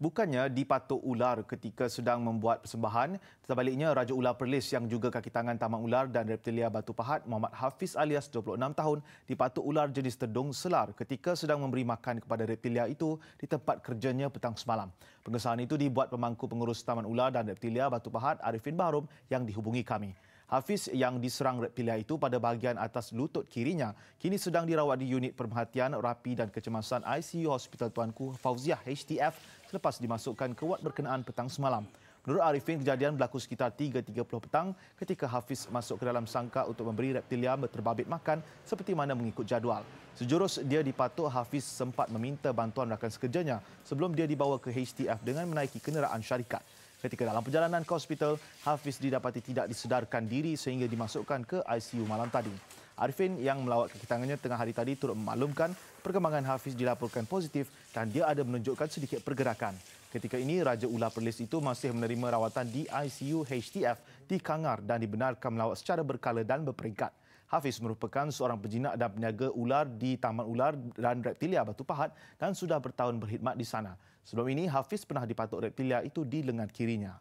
bukannya dipatuk ular ketika sedang membuat persembahan. Sebaliknya, Raja Ular Perlis yang juga kaki tangan Taman Ular dan Reptilia Batu Pahat, Muhammad Hafiz alias 26 tahun, dipatuk ular jenis tedung selar ketika sedang memberi makan kepada reptilia itu di tempat kerjanya petang semalam. Pengesahan itu dibuat pemangku pengurus Taman Ular dan Reptilia Batu Pahat, Arifin Barum, yang dihubungi kami. Hafiz yang diserang reptilia itu pada bahagian atas lutut kirinya kini sedang dirawat di unit perhatian rapi dan kecemasan ICU Hospital Tuanku Fauziah HTF selepas dimasukkan ke wad berkenaan petang semalam. Menurut Arifin, kejadian berlaku sekitar 3.30 petang ketika Hafiz masuk ke dalam sangka untuk memberi reptilia berterbabit makan seperti mana mengikut jadual. Sejurus dia dipatuh, Hafiz sempat meminta bantuan rakan sekerjanya sebelum dia dibawa ke HTF dengan menaiki kenderaan syarikat. Ketika dalam perjalanan ke hospital, Hafiz didapati tidak disedarkan diri sehingga dimasukkan ke ICU malam tadi. Arifin yang melawat kaki tangannya tengah hari tadi turut memaklumkan perkembangan Hafiz dilaporkan positif dan dia ada menunjukkan sedikit pergerakan. Ketika ini, Raja Ula Perlis itu masih menerima rawatan di ICU HTF di Kangar dan dibenarkan melawat secara berkala dan berperingkat. Hafiz merupakan seorang penjinak dan peniaga ular di Taman Ular dan Reptilia Batu Pahat dan sudah bertahun berkhidmat di sana. Sebelum ini, Hafiz pernah dipatuk reptilia itu di lengan kirinya.